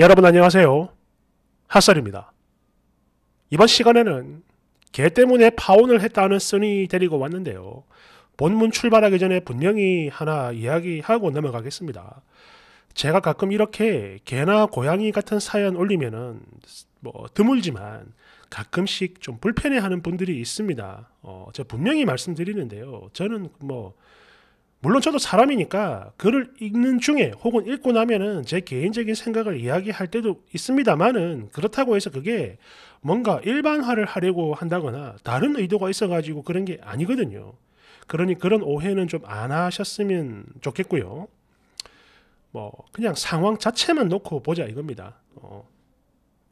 여러분 안녕하세요. 핫설입니다. 이번 시간에는 개 때문에 파혼을 했다는 쓴이 데리고 왔는데요. 본문 출발하기 전에 분명히 하나 이야기하고 넘어가겠습니다. 제가 가끔 이렇게 개나 고양이 같은 사연 올리면은 뭐 드물지만 가끔씩 좀 불편해하는 분들이 있습니다. 어, 저 분명히 말씀드리는데요. 저는 뭐 물론 저도 사람이니까 글을 읽는 중에 혹은 읽고 나면은 제 개인적인 생각을 이야기할 때도 있습니다만은 그렇다고 해서 그게 뭔가 일반화를 하려고 한다거나 다른 의도가 있어가지고 그런 게 아니거든요. 그러니 그런 오해는 좀 안 하셨으면 좋겠고요. 뭐 그냥 상황 자체만 놓고 보자 이겁니다. 어.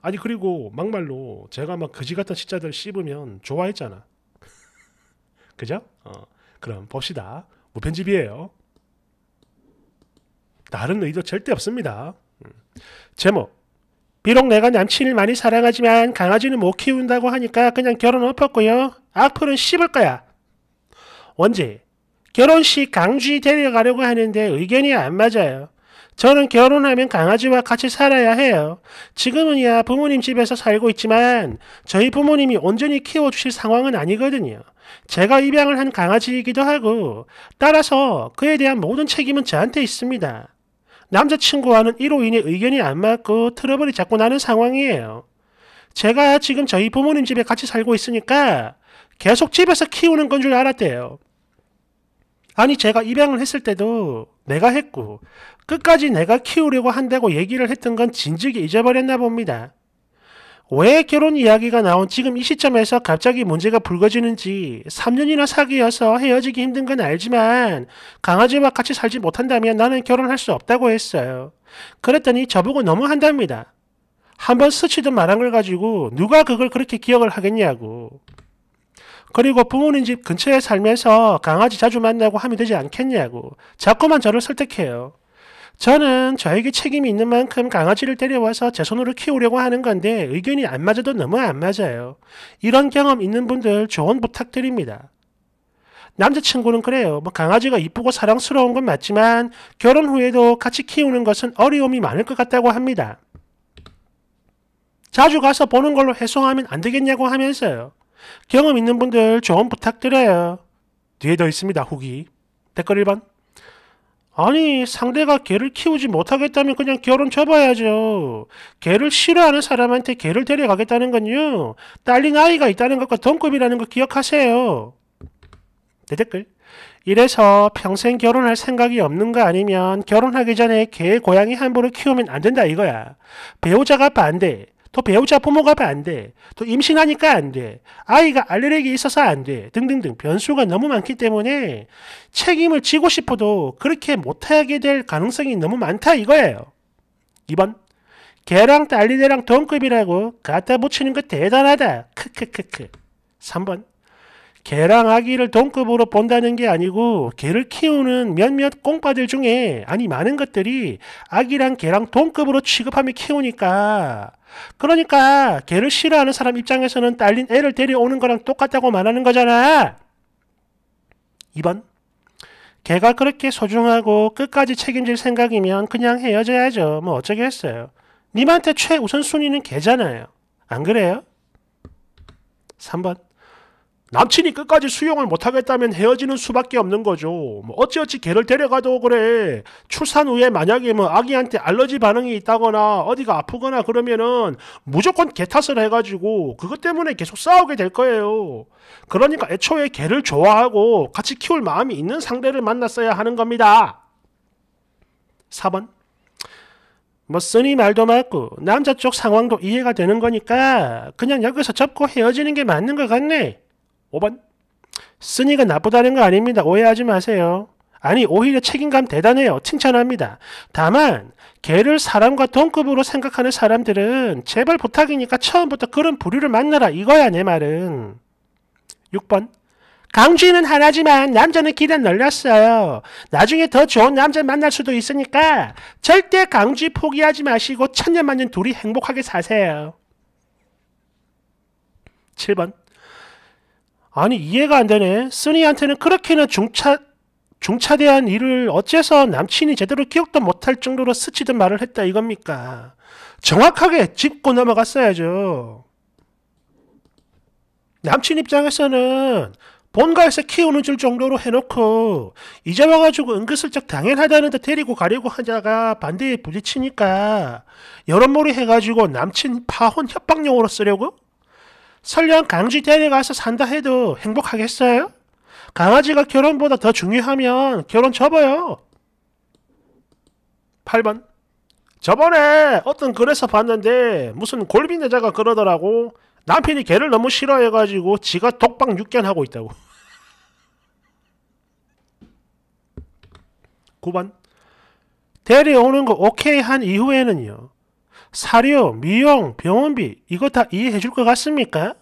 아니 그리고 막말로 제가 막 거지 같은 식자들 씹으면 좋아했잖아. 그죠? 어. 그럼 봅시다. 무편집이에요. 뭐 다른 의도 절대 없습니다. 음. 제목 비록 내가 남친을 많이 사랑하지만 강아지는 못 키운다고 하니까 그냥 결혼 엎었고요. 악플은 씹을 거야. 원지 결혼식 강쥐 데려가려고 하는데 의견이 안 맞아요. 저는 결혼하면 강아지와 같이 살아야 해요. 지금은야 부모님 집에서 살고 있지만 저희 부모님이 온전히 키워주실 상황은 아니거든요. 제가 입양을 한 강아지이기도 하고 따라서 그에 대한 모든 책임은 저한테 있습니다. 남자친구와는 이로 인해 의견이 안 맞고 트러블이 자꾸 나는 상황이에요. 제가 지금 저희 부모님 집에 같이 살고 있으니까 계속 집에서 키우는 건 줄 알았대요. 아니 제가 입양을 했을 때도 내가 했고 끝까지 내가 키우려고 한다고 얘기를 했던 건 진즉에 잊어버렸나 봅니다. 왜 결혼 이야기가 나온 지금 이 시점에서 갑자기 문제가 불거지는지 3년이나 사귀어서 헤어지기 힘든 건 알지만 강아지와 같이 살지 못한다면 나는 결혼할 수 없다고 했어요. 그랬더니 저보고 너무 한답니다. 한 번 스치듯 말한 걸 가지고 누가 그걸 그렇게 기억을 하겠냐고. 그리고 부모님 집 근처에 살면서 강아지 자주 만나고 하면 되지 않겠냐고 자꾸만 저를 설득해요. 저는 저에게 책임이 있는 만큼 강아지를 데려와서 제 손으로 키우려고 하는 건데 의견이 안 맞아도 너무 안 맞아요. 이런 경험 있는 분들 조언 부탁드립니다. 남자친구는 그래요. 뭐 강아지가 이쁘고 사랑스러운 건 맞지만 결혼 후에도 같이 키우는 것은 어려움이 많을 것 같다고 합니다. 자주 가서 보는 걸로 해소하면 안 되겠냐고 하면서요. 경험 있는 분들 조언 부탁드려요. 뒤에 더 있습니다. 후기. 댓글 1번. 아니 상대가 개를 키우지 못하겠다면 그냥 결혼 접어야죠. 개를 싫어하는 사람한테 개를 데려가겠다는 건요. 딸린 아이가 있다는 것과 동급이라는 거 기억하세요. 내 네, 댓글. 이래서 평생 결혼할 생각이 없는 거 아니면 결혼하기 전에 개, 고양이 함부로 키우면 안 된다 이거야. 배우자가 반대. 또 배우자 부모가 안 돼. 또 임신하니까 안 돼. 아이가 알레르기 있어서 안 돼. 등등등 변수가 너무 많기 때문에 책임을 지고 싶어도 그렇게 못하게 될 가능성이 너무 많다 이거예요. 2번. 개랑 딸리네랑 동급이라고 갖다 붙이는 거 대단하다. 크크크크. 3번. 개랑 아기를 동급으로 본다는 게 아니고 개를 키우는 몇몇 꽁빠들 중에 아니 많은 것들이 아기랑 개랑 동급으로 취급하며 키우니까 그러니까 개를 싫어하는 사람 입장에서는 딸린 애를 데려오는 거랑 똑같다고 말하는 거잖아. 2번 개가 그렇게 소중하고 끝까지 책임질 생각이면 그냥 헤어져야죠. 뭐 어쩌겠어요. 님한테 최우선순위는 개잖아요. 안 그래요? 3번 남친이 끝까지 수용을 못하겠다면 헤어지는 수밖에 없는 거죠. 뭐 어찌어찌 개를 데려가도 그래. 출산 후에 만약에 뭐 아기한테 알러지 반응이 있다거나 어디가 아프거나 그러면은 무조건 개 탓을 해가지고 그것 때문에 계속 싸우게 될 거예요. 그러니까 애초에 개를 좋아하고 같이 키울 마음이 있는 상대를 만났어야 하는 겁니다. 4번. 뭐 쓰니 말도 맞고 남자 쪽 상황도 이해가 되는 거니까 그냥 여기서 접고 헤어지는 게 맞는 것 같네. 5번. 쓰니가 나쁘다는 거 아닙니다. 오해하지 마세요. 아니 오히려 책임감 대단해요. 칭찬합니다. 다만 개를 사람과 동급으로 생각하는 사람들은 제발 부탁이니까 처음부터 그런 부류를 만나라 이거야 내 말은. 6번 강주인은 하나지만 남자는 길에 널렸어요. 나중에 더 좋은 남자 만날 수도 있으니까 절대 강주 포기하지 마시고 천년만년 둘이 행복하게 사세요. 7번 아니 이해가 안 되네. 쓰니한테는 그렇게나 중차 중차대한 일을 어째서 남친이 제대로 기억도 못할 정도로 스치듯 말을 했다 이겁니까? 정확하게 짚고 넘어갔어야죠. 남친 입장에서는 본가에서 키우는 줄 정도로 해놓고 이제 와가지고 은근슬쩍 당연하다는 데 데리고 가려고 하다가 반대에 부딪히니까 여러모로 해가지고 남친 파혼 협박용으로 쓰려고? 설령 강쥐 데에가서 산다 해도 행복하겠어요? 강아지가 결혼보다 더 중요하면 결혼 접어요. 8번 저번에 어떤 글에서 봤는데 무슨 골빈 여자가 그러더라고 남편이 개를 너무 싫어해가지고 지가 독방 육견하고 있다고 9번 데려오는 거 오케이 한 이후에는요 사료, 미용, 병원비 이거 다 이해해 줄 것 같습니까?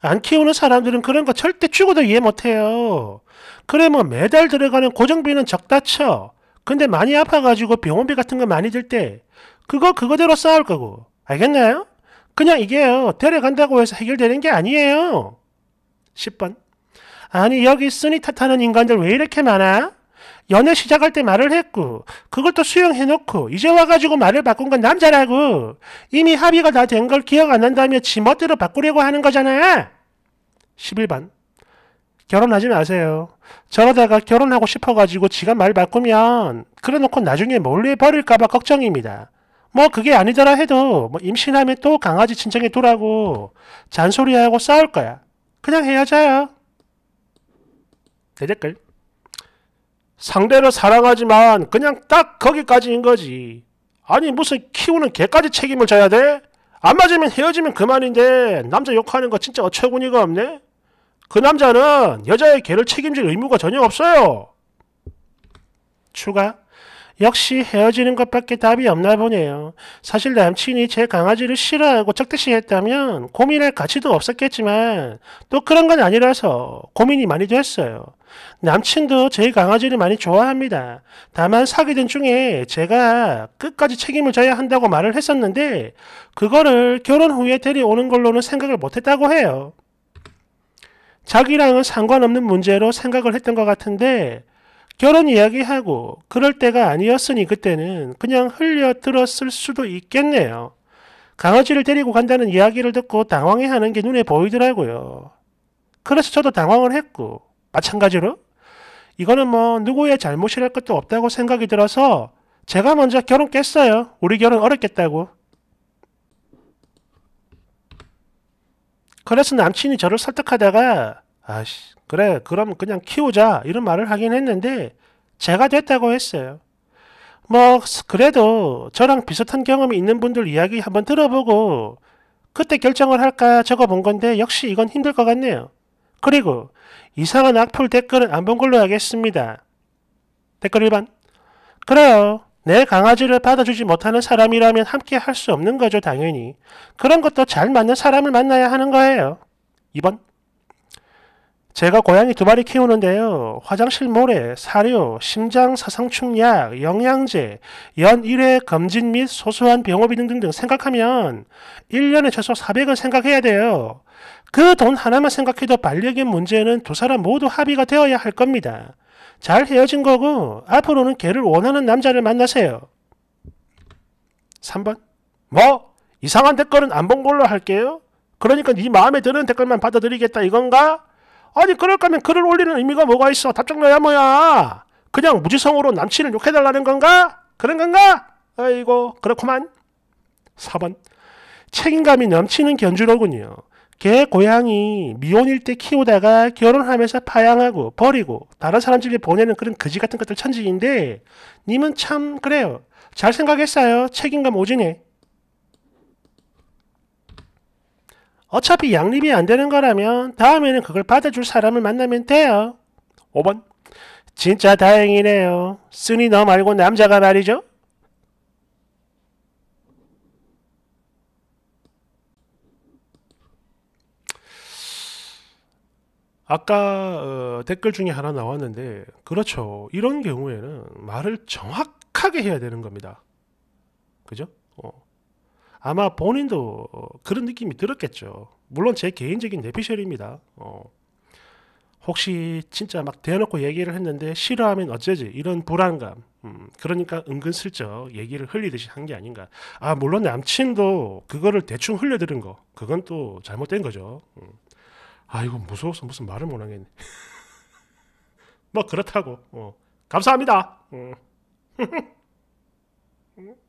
안 키우는 사람들은 그런 거 절대 죽어도 이해 못해요. 그래 뭐 매달 들어가는 고정비는 적다 쳐. 근데 많이 아파가지고 병원비 같은 거 많이 들 때 그거 그거대로 쌓을 거고 알겠나요? 그냥 이게요 데려간다고 해서 해결되는 게 아니에요. 10번 아니 여기 있으니 탓하는 인간들 왜 이렇게 많아? 연애 시작할 때 말을 했고 그걸 또 수용해놓고 이제 와가지고 말을 바꾼 건 남자라고 이미 합의가 다 된 걸 기억 안 난다며 지멋대로 바꾸려고 하는 거잖아. 11번 결혼하지 마세요. 저러다가 결혼하고 싶어가지고 지가 말 바꾸면 그래놓고 나중에 몰래 버릴까봐 걱정입니다. 뭐 그게 아니더라 해도 뭐 임신하면 또 강아지 친정에 두라고 잔소리하고 싸울 거야. 그냥 헤어져요. 내 댓글. 상대를 사랑하지만 그냥 딱 거기까지인 거지. 아니 무슨 키우는 개까지 책임을 져야 돼? 안 맞으면 헤어지면 그만인데 남자 욕하는 거 진짜 어처구니가 없네? 그 남자는 여자의 개를 책임질 의무가 전혀 없어요. 추가 역시 헤어지는 것밖에 답이 없나 보네요. 사실 남친이 제 강아지를 싫어하고 적대시했다면 고민할 가치도 없었겠지만 또 그런 건 아니라서 고민이 많이 됐어요. 남친도 제 강아지를 많이 좋아합니다. 다만 사귀던 중에 제가 끝까지 책임을 져야 한다고 말을 했었는데 그거를 결혼 후에 데려오는 걸로는 생각을 못했다고 해요. 자기랑은 상관없는 문제로 생각을 했던 것 같은데 결혼 이야기하고 그럴 때가 아니었으니 그때는 그냥 흘려들었을 수도 있겠네요. 강아지를 데리고 간다는 이야기를 듣고 당황해하는 게 눈에 보이더라고요. 그래서 저도 당황을 했고 마찬가지로 이거는 뭐 누구의 잘못이랄 것도 없다고 생각이 들어서 제가 먼저 결혼 깼어요. 우리 결혼 어렵겠다고. 그래서 남친이 저를 설득하다가 아씨, 그래, 그럼 그냥 키우자. 이런 말을 하긴 했는데, 제가 됐다고 했어요. 뭐, 그래도 저랑 비슷한 경험이 있는 분들 이야기 한번 들어보고, 그때 결정을 할까 적어본 건데, 역시 이건 힘들 것 같네요. 그리고, 이상한 악플 댓글은 안 본 걸로 하겠습니다. 댓글 1번. 그래요. 내 강아지를 받아주지 못하는 사람이라면 함께 할 수 없는 거죠, 당연히. 그런 것도 잘 맞는 사람을 만나야 하는 거예요. 2번. 제가 고양이 두 마리 키우는데요. 화장실 모래, 사료, 심장 사상충약, 영양제, 연 1회 검진 및 소소한 병원비 등등등 생각하면 1년에 최소 400을 생각해야 돼요. 그 돈 하나만 생각해도 반려견 문제는 두 사람 모두 합의가 되어야 할 겁니다. 잘 헤어진 거고 앞으로는 개를 원하는 남자를 만나세요. 3번 뭐? 이상한 댓글은 안 본 걸로 할게요? 그러니까 네 마음에 드는 댓글만 받아들이겠다 이건가? 아니 그럴 까면 글을 올리는 의미가 뭐가 있어? 답장 너야 뭐야? 그냥 무지성으로 남친을 욕해달라는 건가? 그런 건가? 아이고 그렇구만. 4번 책임감이 넘치는 견주로군요. 개 고양이 미혼일 때 키우다가 결혼하면서 파양하고 버리고 다른 사람 집에 보내는 그런 거지 같은 것들 천지인데 님은 참 그래요. 잘 생각했어요. 책임감 오지네. 어차피 양립이 안 되는 거라면 다음에는 그걸 받아줄 사람을 만나면 돼요. 5번 진짜 다행이네요. 쓰니 너 말고 남자가 말이죠. 아까 어, 댓글 중에 하나 나왔는데 그렇죠. 이런 경우에는 말을 정확하게 해야 되는 겁니다. 그죠? 어. 아마 본인도 그런 느낌이 들었겠죠. 물론 제 개인적인 내피셜입니다. 어, 혹시 진짜 막 대놓고 얘기를 했는데 싫어하면 어쩌지 이런 불안감 음, 그러니까 은근슬쩍 얘기를 흘리듯이 한 게 아닌가 아 물론 남친도 그거를 대충 흘려들은 거 그건 또 잘못된 거죠 음. 아 이거 무서워서 무슨 말을 못 하겠네 뭐 그렇다고 어. 감사합니다 음.